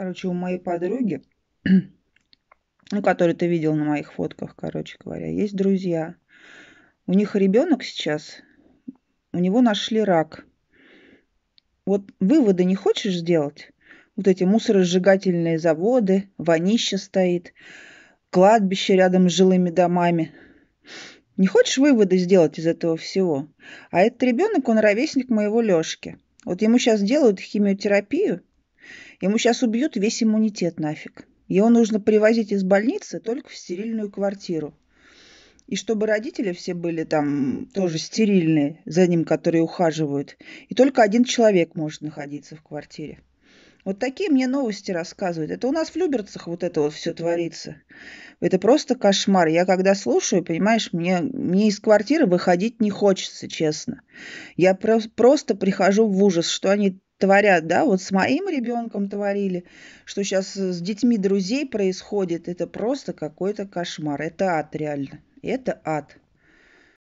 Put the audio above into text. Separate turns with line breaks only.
Короче, у моей подруги, ну, которую ты видел на моих фотках, короче говоря, есть друзья. У них ребенок сейчас, у него нашли рак. Вот выводы не хочешь сделать? Вот эти мусоросжигательные заводы, вонище стоит, кладбище рядом с жилыми домами. Не хочешь выводы сделать из этого всего? А этот ребенок, он ровесник моего Лешки. Вот ему сейчас делают химиотерапию, Ему сейчас убьют весь иммунитет нафиг. Его нужно привозить из больницы только в стерильную квартиру. И чтобы родители все были там тоже стерильные, за ним которые ухаживают. И только один человек может находиться в квартире. Вот такие мне новости рассказывают. Это у нас в Люберцах вот это вот все творится. Это просто кошмар. Я когда слушаю, понимаешь, мне, мне из квартиры выходить не хочется, честно. Я про- просто прихожу в ужас, что они творят, да, вот с моим ребенком творили, что сейчас э, с детьми друзей происходит, это просто какой-то кошмар, это ад реально, это ад.